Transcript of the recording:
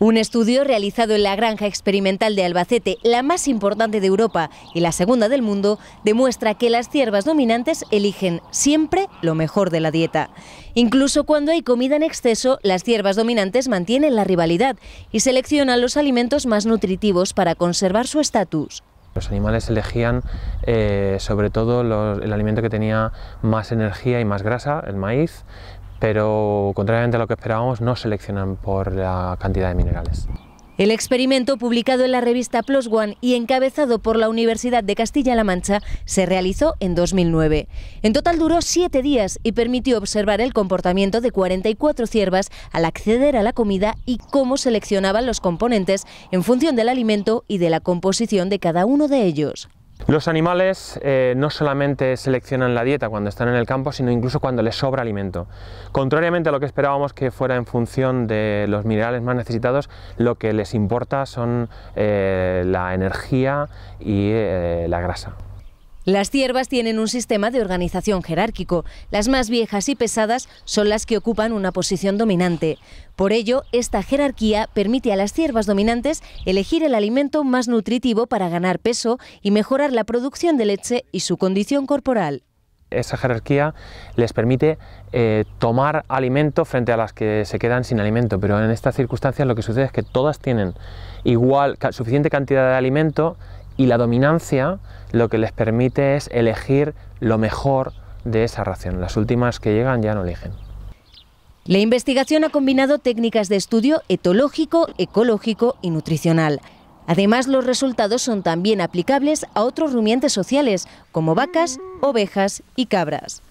Un estudio realizado en la granja experimental de Albacete, la más importante de Europa y la segunda del mundo, demuestra que las ciervas dominantes eligen siempre lo mejor de la dieta. Incluso cuando hay comida en exceso, las ciervas dominantes mantienen la rivalidad y seleccionan los alimentos más nutritivos para conservar su estatus. Los animales elegían eh, sobre todo el alimento que tenía más energía y más grasa, el maíz, pero contrariamente a lo que esperábamos no seleccionan por la cantidad de minerales. El experimento, publicado en la revista Plus One y encabezado por la Universidad de Castilla-La Mancha, se realizó en 2009. En total duró siete días y permitió observar el comportamiento de 44 ciervas al acceder a la comida y cómo seleccionaban los componentes en función del alimento y de la composición de cada uno de ellos. Los animales eh, no solamente seleccionan la dieta cuando están en el campo, sino incluso cuando les sobra alimento. Contrariamente a lo que esperábamos que fuera en función de los minerales más necesitados, lo que les importa son eh, la energía y eh, la grasa. Las ciervas tienen un sistema de organización jerárquico. Las más viejas y pesadas son las que ocupan una posición dominante. Por ello, esta jerarquía permite a las ciervas dominantes elegir el alimento más nutritivo para ganar peso y mejorar la producción de leche y su condición corporal. Esa jerarquía les permite eh, tomar alimento frente a las que se quedan sin alimento, pero en estas circunstancias lo que sucede es que todas tienen igual suficiente cantidad de alimento y la dominancia lo que les permite es elegir lo mejor de esa ración. Las últimas que llegan ya no eligen. La investigación ha combinado técnicas de estudio etológico, ecológico y nutricional. Además, los resultados son también aplicables a otros rumiantes sociales, como vacas, ovejas y cabras.